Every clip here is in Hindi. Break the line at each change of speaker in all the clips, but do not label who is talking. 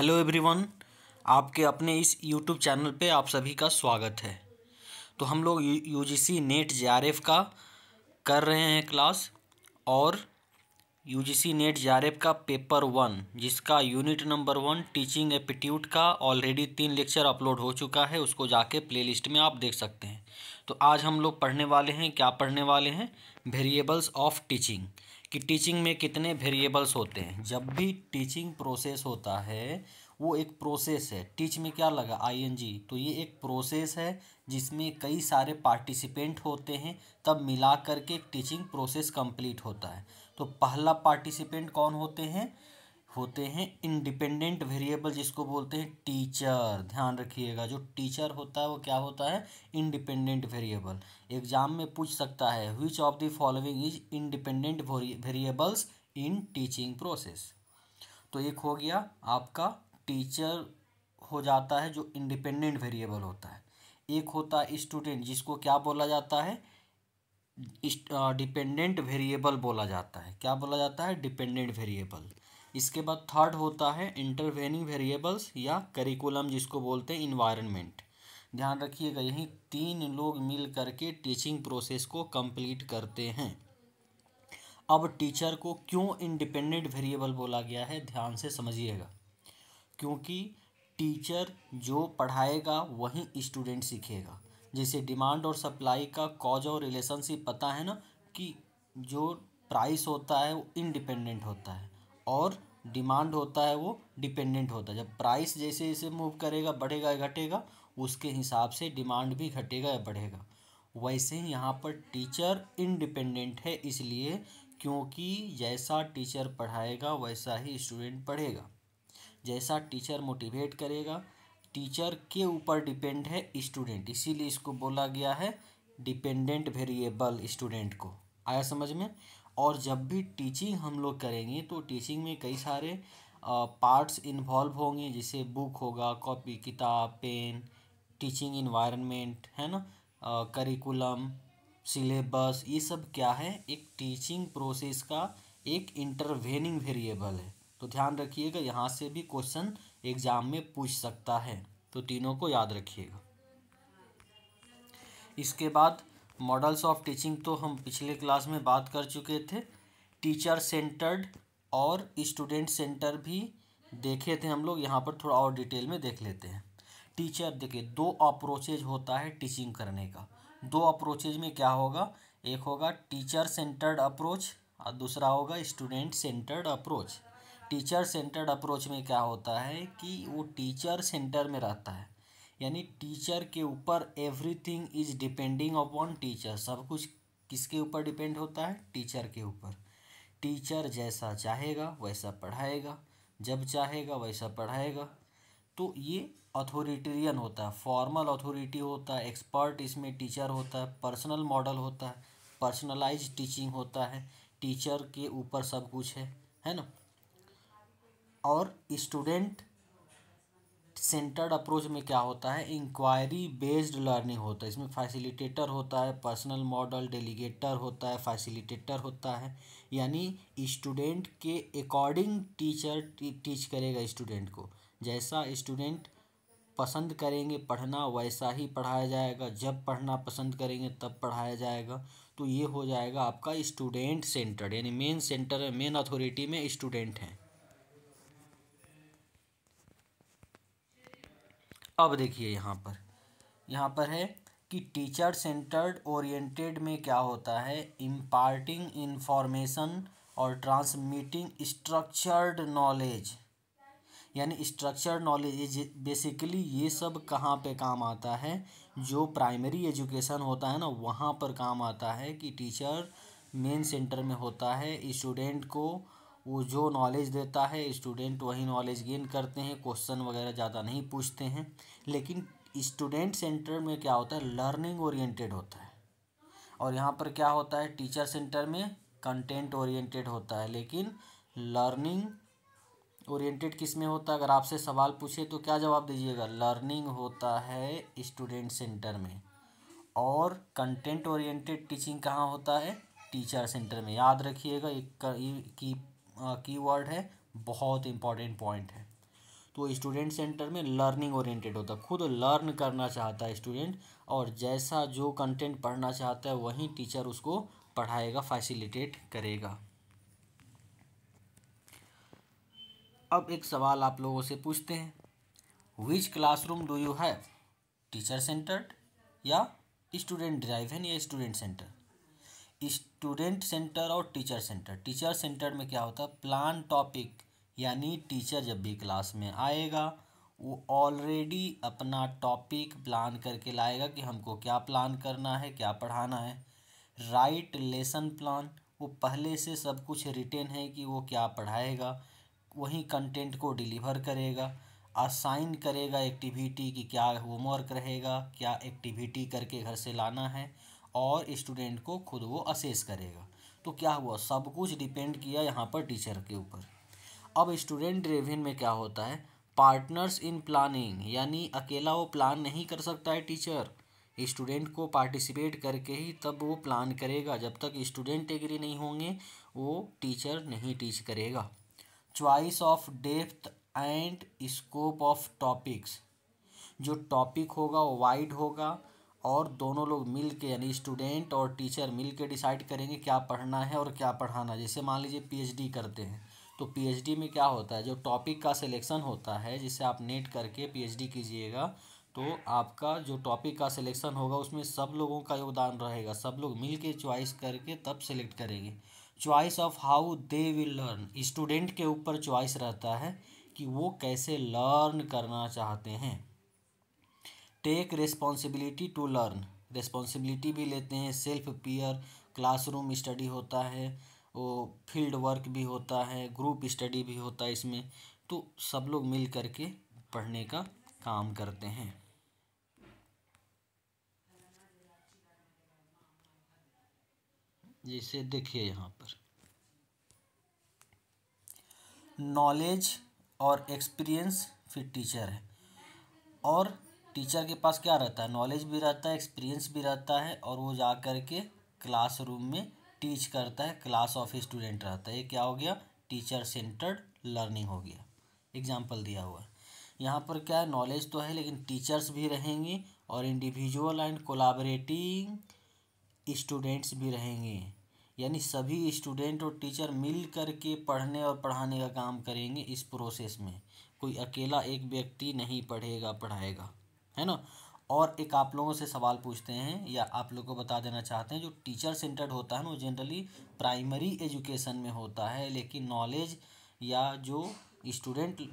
हेलो एवरीवन आपके अपने इस यूट्यूब चैनल पे आप सभी का स्वागत है तो हम लोग यूजीसी नेट जेआरएफ का कर रहे हैं क्लास और यूजीसी नेट जेआरएफ का पेपर वन जिसका unit number one teaching aptitude का ऑलरेडी तीन लेक्चर अपलोड हो चुका है उसको जाके प्लेलिस्ट में आप देख सकते हैं तो आज हम लोग पढ़ने वाले हैं क्या पढ़ने वाले हैं वेरिएबल्स ऑफ टीचिंग कि टीचिंग में कितने वेरिएबल्स होते हैं जब भी टीचिंग प्रोसेस होता है वो एक प्रोसेस है टीच में क्या लगा आईएनजी तो ये एक प्रोसेस है जिसमें कई सारे पार्टिसिपेंट होते हैं तब मिला करके टीचिंग प्रोसेस कंप्लीट होता है तो पहला पार्टिसिपेंट कौन होते हैं होते हैं इंडिपेंडेंट वेरिएबल जिसको बोलते हैं टीचर ध्यान रखिएगा जो टीचर होता है वो क्या होता है इंडिपेंडेंट वेरिएबल एग्जाम में पूछ सकता है which of the following is independent variables in teaching process तो एक हो गया आपका टीचर हो जाता है जो इंडिपेंडेंट वेरिएबल होता है एक होता है स्टूडेंट जिसको क्या बोला जाता है डिपेंडेंट वेरिएबल बोला जाता है क्या बोला जाता है डिपेंडेंट वेरिएबल इसके बाद थर्ड होता है इंटरवेनिंग वेरिएबल्स या करिकुलम जिसको बोलते हैं इन्वायरमेंट ध्यान रखिएगा यही तीन लोग मिल करके टीचिंग प्रोसेस को कंप्लीट करते हैं अब टीचर को क्यों इंडिपेंडेंट वेरिएबल बोला गया है ध्यान से समझिएगा क्योंकि टीचर जो पढ़ाएगा वही स्टूडेंट सीखेगा जैसे डिमांड और सप्लाई का कॉज और रिलेशनशिप पता है ना कि जो प्राइस होता है वो इंडिपेंडेंट होता है और डिमांड होता है वो डिपेंडेंट होता है जब प्राइस जैसे जैसे मूव करेगा बढ़ेगा या घटेगा उसके हिसाब से डिमांड भी घटेगा या बढ़ेगा वैसे ही यहाँ पर टीचर इनडिपेंडेंट है इसलिए क्योंकि जैसा टीचर पढ़ाएगा वैसा ही स्टूडेंट पढ़ेगा जैसा टीचर मोटिवेट करेगा टीचर के ऊपर डिपेंड है स्टूडेंट इसीलिए इसको बोला गया है डिपेंडेंट वेरिएबल स्टूडेंट को आया समझ में और जब भी टीचिंग हम लोग करेंगे तो टीचिंग में कई सारे पार्ट्स इन्वॉल्व होंगे जैसे बुक होगा कॉपी किताब पेन टीचिंग इन्वायरमेंट है ना करिकुलम सिलेबस ये सब क्या है एक टीचिंग प्रोसेस का एक इंटरवेनिंग वेरिएबल है तो ध्यान रखिएगा यहाँ से भी क्वेश्चन एग्ज़ाम में पूछ सकता है तो तीनों को याद रखिएगा इसके बाद मॉडल्स ऑफ टीचिंग तो हम पिछले क्लास में बात कर चुके थे टीचर सेंटर्ड और स्टूडेंट सेंटर भी देखे थे हम लोग यहाँ पर थोड़ा और डिटेल में देख लेते हैं टीचर देखिए दो अप्रोचेज होता है टीचिंग करने का दो अप्रोचेज में क्या होगा एक होगा टीचर सेंटर्ड अप्रोच और दूसरा होगा student centred approach teacher centred approach में क्या होता है कि वो टीचर सेंटर में रहता है यानी टीचर के ऊपर everything is depending upon teacher सब कुछ किसके ऊपर डिपेंड होता है टीचर के ऊपर टीचर जैसा चाहेगा वैसा पढ़ाएगा जब चाहेगा वैसा पढ़ाएगा तो ये अथॉरिटेरियन होता है फॉर्मल अथॉरिटी होता है एक्सपर्ट इसमें टीचर होता है पर्सनल मॉडल होता है पर्सनलाइज टीचिंग होता है टीचर के ऊपर सब कुछ है है ना और स्टूडेंट सेंटर्ड अप्रोच में क्या होता है इंक्वायरी बेस्ड लर्निंग होता है इसमें फैसिलिटेटर होता है पर्सनल मॉडल डेलीगेटर होता है फैसिलिटेटर होता है यानी स्टूडेंट के अकॉर्डिंग टीचर टीच करेगा स्टूडेंट को जैसा स्टूडेंट पसंद करेंगे पढ़ना वैसा ही पढ़ाया जाएगा जब पढ़ना पसंद करेंगे तब पढ़ाया जाएगा तो ये हो जाएगा आपका स्टूडेंट सेंटर्ड यानी मेन सेंटर मेन अथॉरिटी में स्टूडेंट हैं अब देखिए यहाँ पर यहाँ पर है कि टीचर सेंटर्ड ओरिएंटेड में क्या होता है इम्पार्टिंग इन्फॉर्मेशन और ट्रांसमिटिंग स्ट्रक्चर्ड नॉलेज यानी स्ट्रक्चर्ड नॉलेज बेसिकली ये सब कहाँ पे काम आता है जो प्राइमरी एजुकेशन होता है ना वहाँ पर काम आता है कि टीचर मेन सेंटर में होता है स्टूडेंट को वो जो नॉलेज देता है स्टूडेंट वही नॉलेज गेन करते हैं क्वेश्चन वगैरह ज़्यादा नहीं पूछते हैं लेकिन स्टूडेंट सेंटर में क्या होता है लर्निंग ओरिएंटेड होता है और यहाँ पर क्या होता है टीचर सेंटर में कंटेंट ओरिएंटेड होता है लेकिन लर्निंग ओरिएंटेड किस में होता है अगर आपसे सवाल पूछे तो क्या जवाब दीजिएगा लर्निंग होता है स्टूडेंट सेंटर में और कंटेंट ओरिएंटेड टीचिंग कहाँ होता है टीचर सेंटर में याद रखिएगा एक की कीवर्ड है बहुत इंपॉर्टेंट पॉइंट है तो स्टूडेंट सेंटर में लर्निंग ओरिएंटेड होता है खुद लर्न करना चाहता है स्टूडेंट और जैसा जो कंटेंट पढ़ना चाहता है वहीं टीचर उसको पढ़ाएगा फैसिलिटेट करेगा अब एक सवाल आप लोगों से पूछते हैं which classroom do you have teacher centre या स्टूडेंट ड्राइव है या स्टूडेंट सेंटर स्टूडेंट सेंटर और टीचर सेंटर टीचर सेंटर में क्या होता है प्लान टॉपिक यानी टीचर जब भी क्लास में आएगा वो ऑलरेडी अपना टॉपिक प्लान करके लाएगा कि हमको क्या प्लान करना है क्या पढ़ाना है राइट लेसन प्लान वो पहले से सब कुछ रिटेन है कि वो क्या पढ़ाएगा वही कंटेंट को डिलीवर करेगा असाइन करेगा एक्टिविटी कि क्या होमवर्क रहेगा क्या एक्टिविटी करके घर से लाना है और स्टूडेंट को खुद वो असेस करेगा तो क्या हुआ सब कुछ डिपेंड किया यहाँ पर टीचर के ऊपर अब स्टूडेंट ड्रेविन में क्या होता है पार्टनर्स इन प्लानिंग यानी अकेला वो प्लान नहीं कर सकता है टीचर स्टूडेंट को पार्टिसिपेट करके ही तब वो प्लान करेगा जब तक स्टूडेंट एग्री नहीं होंगे वो टीचर नहीं टीच करेगा choice of depth and scope of topics जो टॉपिक होगा वो वाइड होगा और दोनों लोग मिल के यानी स्टूडेंट और टीचर मिल के डिसाइड करेंगे क्या पढ़ना है और क्या पढ़ाना जैसे मान लीजिए पीएचडी करते हैं तो पीएचडी में क्या होता है जो टॉपिक का सिलेक्शन होता है जिसे आप नेट करके पीएचडी कीजिएगा तो आपका जो टॉपिक का सिलेक्शन होगा उसमें सब लोगों का योगदान रहेगा सब लोग मिल के च्वाइस करके तब सेलेक्ट करेंगे choice of how they will learn student के ऊपर च्वाइस रहता है कि वो कैसे लर्न करना चाहते हैं take responsibility to learn responsibility भी लेते हैं सेल्फ पीयर क्लासरूम स्टडी होता है वो फील्ड वर्क भी होता है ग्रुप स्टडी भी होता है इसमें तो सब लोग मिल कर के पढ़ने का काम करते हैं जैसे देखिए यहाँ पर नॉलेज और एक्सपीरियंस फिर टीचर है और टीचर के पास क्या रहता है नॉलेज भी रहता है एक्सपीरियंस भी रहता है और वो जा कर के क्लासरूम में टीच करता है क्लास ऑफ स्टूडेंट रहता है ये क्या हो गया टीचर सेंटर्ड लर्निंग हो गया एग्जाम्पल दिया हुआ है यहाँ पर क्या है नॉलेज तो है लेकिन टीचर्स भी रहेंगे और इंडिविजुअल एंड कोलाबरेटिंग स्टूडेंट्स भी रहेंगे यानी सभी स्टूडेंट और टीचर मिल कर के पढ़ने और पढ़ाने का काम करेंगे इस प्रोसेस में कोई अकेला एक व्यक्ति नहीं पढ़ेगा पढ़ाएगा है ना और एक आप लोगों से सवाल पूछते हैं या आप लोगों को बता देना चाहते हैं जो टीचर सेंटर्ड होता है ना वो जनरली प्राइमरी एजुकेशन में होता है लेकिन नॉलेज या जो स्टूडेंट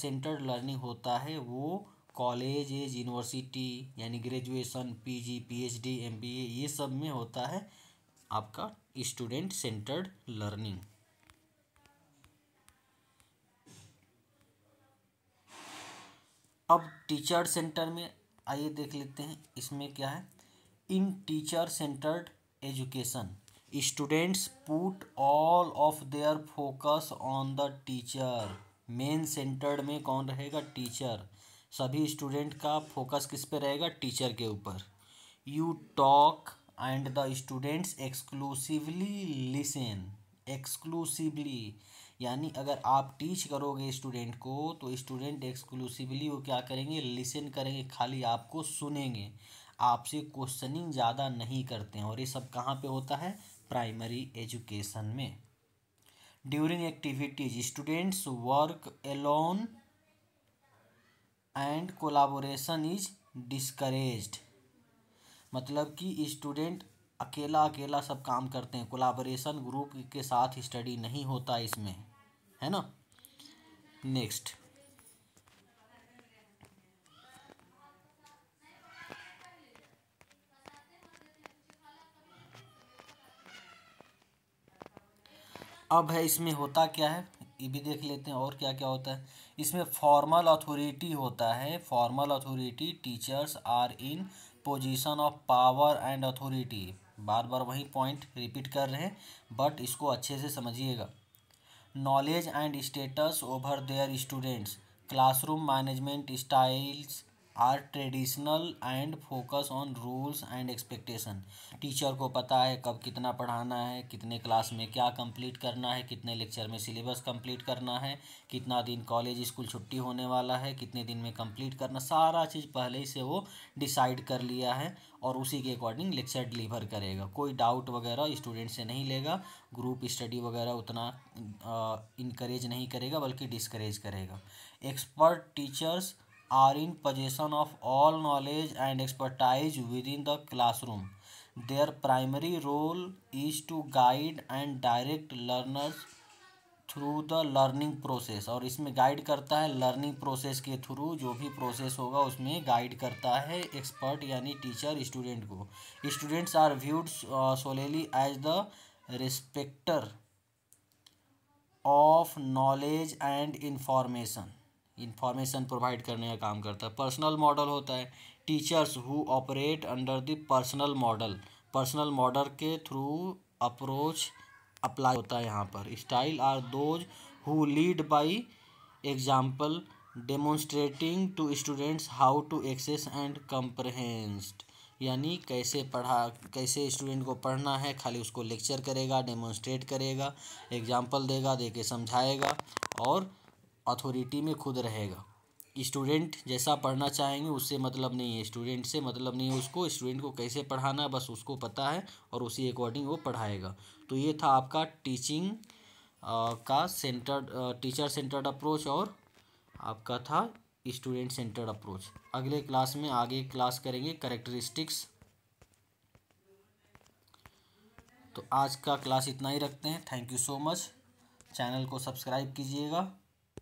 सेंटर्ड लर्निंग होता है वो कॉलेज यूनिवर्सिटी यानी ग्रेजुएशन पीजी पीएचडी एमबीए ये सब में होता है आपका स्टूडेंट सेंटर्ड लर्निंग अब टीचर सेंटर में आइए देख लेते हैं इसमें क्या है in teacher centred education students put all of their focus on the teacher main centred में कौन रहेगा टीचर सभी स्टूडेंट का फोकस किस पे रहेगा टीचर के ऊपर you talk and the students exclusively listen exclusively यानी अगर आप टीच करोगे स्टूडेंट को तो स्टूडेंट एक्सक्लूसिवली वो क्या करेंगे लिसन करेंगे खाली आपको सुनेंगे आपसे क्वेश्चनिंग ज़्यादा नहीं करते हैं और ये सब कहाँ पे होता है प्राइमरी एजुकेशन में during activities students work alone and collaboration is discourage मतलब कि स्टूडेंट अकेला अकेला सब काम करते हैं कोलाबोरेशन ग्रुप के साथ स्टडी नहीं होता इसमें है ना नेक्स्ट अब है इसमें होता क्या है ये भी देख लेते हैं और क्या क्या होता है इसमें फॉर्मल अथॉरिटी होता है formal authority teachers are in position of power and authority बार बार वही पॉइंट रिपीट कर रहे हैं बट इसको अच्छे से समझिएगा knowledge and status over their students classroom management styles are traditional and focus on rules and expectation teacher को पता है कब कितना पढ़ाना है कितने क्लास में क्या कंप्लीट करना है कितने लेक्चर में सिलेबस कंप्लीट करना है कितना दिन कॉलेज स्कूल छुट्टी होने वाला है कितने दिन में कंप्लीट करना सारा चीज़ पहले ही से वो डिसाइड कर लिया है और उसी के अकॉर्डिंग लेक्चर डिलीवर करेगा कोई डाउट वगैरह स्टूडेंट से नहीं लेगा ग्रुप स्टडी वगैरह उतना इनक्रेज नहीं करेगा बल्कि डिस्करेज करेगा expert teachers are in in of all knowledge and expertise with in the classroom their primary role is to guide and direct learners through the learning process और इसमें गाइड करता है लर्निंग प्रोसेस के थ्रू जो भी प्रोसेस होगा उसमें गाइड करता है एक्सपर्ट यानी टीचर स्टूडेंट को students are viewed solely as the respecter of knowledge and information information provide करने का काम करता है पर्सनल मॉडल होता है teachers who operate under the personal model personal model के थ्रू अप्रोच अप्लाई होता है यहाँ पर style are those who lead by example demonstrating to students how to access and comprehend यानी कैसे पढ़ा कैसे स्टूडेंट को पढ़ना है खाली उसको लेक्चर करेगा डेमोन्स्ट्रेट करेगा एग्जाम्पल देगा दे के समझाएगा और अथॉरिटी में खुद रहेगा स्टूडेंट जैसा पढ़ना चाहेंगे उससे मतलब नहीं है स्टूडेंट से मतलब नहीं है उसको स्टूडेंट को कैसे पढ़ाना बस उसको पता है और उसी अकॉर्डिंग वो पढ़ाएगा तो ये था आपका टीचिंग आ, का सेंटर्ड टीचर सेंटर्ड अप्रोच और आपका था स्टूडेंट सेंटर्ड अप्रोच अगले क्लास में आगे क्लास करेंगे करेक्टरिस्टिक्स तो आज का क्लास इतना ही रखते हैं thank you so much channel को सब्सक्राइब कीजिएगा